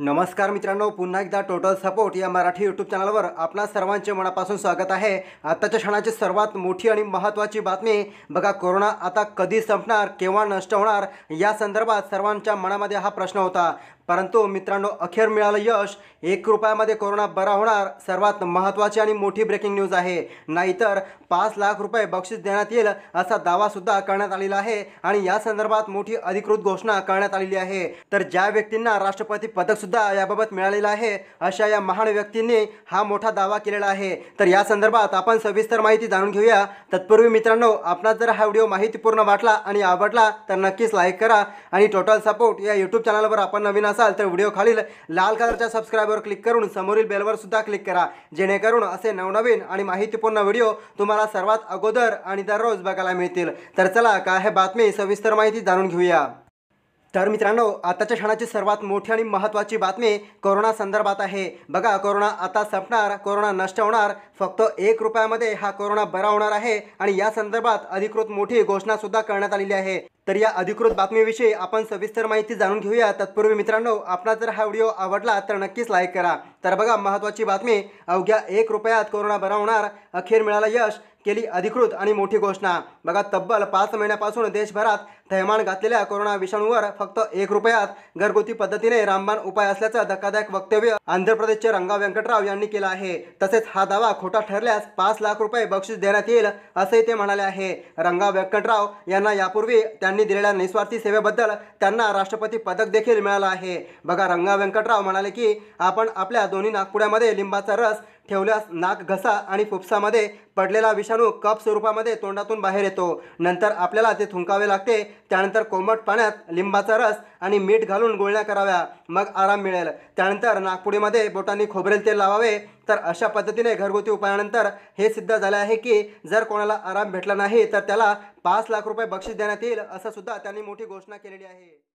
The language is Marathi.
नमस्कार मित्रांनो पुन्हा एकदा टोटल सपोर्ट या मराठी यूट्यूब चॅनलवर आपणा सर्वांचे मनापासून स्वागत आहे आताच्या क्षणाची सर्वात मोठी आणि महत्त्वाची बातमी बघा कोरोना आता कधी संपणार केव्हा नष्ट होणार या संदर्भात सर्वांच्या मनामध्ये हा प्रश्न होता परंतु मित्रांनो अखेर मिळालं यश एक रुपयामध्ये कोरोना बरा होणार सर्वात महत्त्वाची आणि मोठी ब्रेकिंग न्यूज आहे नाहीतर पाच लाख रुपये बक्षीस देण्यात येईल असा दावासुद्धा करण्यात आलेला आहे आणि या संदर्भात मोठी अधिकृत घोषणा करण्यात आलेली आहे तर ज्या व्यक्तींना राष्ट्रपती पदकसुद्धा याबाबत मिळालेलं आहे अशा या महान व्यक्तींनी हा मोठा दावा केलेला आहे तर या संदर्भात आपण सविस्तर माहिती जाणून घेऊया तत्पूर्वी मित्रांनो आपला जर हा व्हिडिओ माहितीपूर्ण वाटला आणि आवडला तर नक्कीच लाईक करा आणि टोटल सपोर्ट या यूट्यूब चॅनलवर आपण नवीन असाल तर व्हिडिओ खालील लाल कलरच्या सबस्क्राईबवर क्लिक करून समोरील बेलवर सुद्धा क्लिक करा जेणेकरून असे नवनवीन आणि माहितीपूर्ण व्हिडिओ तुम्हाला सर्वात अगोदर आणि दररोज बघायला मिळतील तर चला काय हे बातमी सविस्तर माहिती जाणून घेऊया तर मित्रांनो आताच्या क्षणाची सर्वात मोठी आणि महत्त्वाची बातमी कोरोना संदर्भात आहे बघा कोरोना आता संपणार कोरोना नष्ट होणार फक्त एक रुपयामध्ये हा कोरोना बरा होणार आहे आणि या संदर्भात अधिकृत मोठी घोषणासुद्धा करण्यात आलेली आहे तर या अधिकृत बातमीविषयी आपण सविस्तर माहिती जाणून घेऊया तत्पूर्वी मित्रांनो आपला जर हा व्हिडिओ आवडला तर नक्कीच लाईक करा तर बघा महत्त्वाची बातमी अवघ्या एक रुपयात कोरोना बरा होणार अखेर मिळाला यश केली अधिकृत आणि मोठी घोषणा बघा तब्बल पाच महिन्यापासून देशभरात थैमान घातलेल्या कोरोना विषाणूवर फक्त एक रुपयात घरगुती पद्धतीने रामबाण उपाय असल्याचं धक्कादायक वक्तव्य आंध्र प्रदेशचे रंगा व्यंकटराव यांनी केलं आहे तसेच हा दावा खोटा ठरल्यास पाच लाख रुपये बक्षीस देण्यात येईल असंही ते म्हणाले आहे रंगा व्यंकटराव यांना यापूर्वी त्यांनी यांनी दिलेल्या निस्वार्थी सेवेबद्दल त्यांना राष्ट्रपती पदक देखील मिळालं आहे बघा रंगा व्यंकटराव म्हणाले की आपण आपल्या दोन्ही नागपुड्यामध्ये लिंबाचा रस ठेवल्यास नाक घसा आणि फुफ्सामध्ये पडलेला विषाणू कप स्वरूपामध्ये तोंडातून बाहेर येतो नंतर आपल्याला ते थुंकावे लागते त्यानंतर कोमट पाण्यात लिंबाचा रस आणि मीठ घालून गोळण्या कराव्या मग आराम मिळेल त्यानंतर नागपुडीमध्ये बोटांनी खोबरेल तेल लावावे तर अशा पद्धतीने घरगुती उपायानंतर हे सिद्ध झाले आहे की जर कोणाला आराम भेटला नाही तर त्याला पाच लाख रुपये बक्षीस देण्यात येईल असं सुद्धा त्यांनी मोठी घोषणा केलेली आहे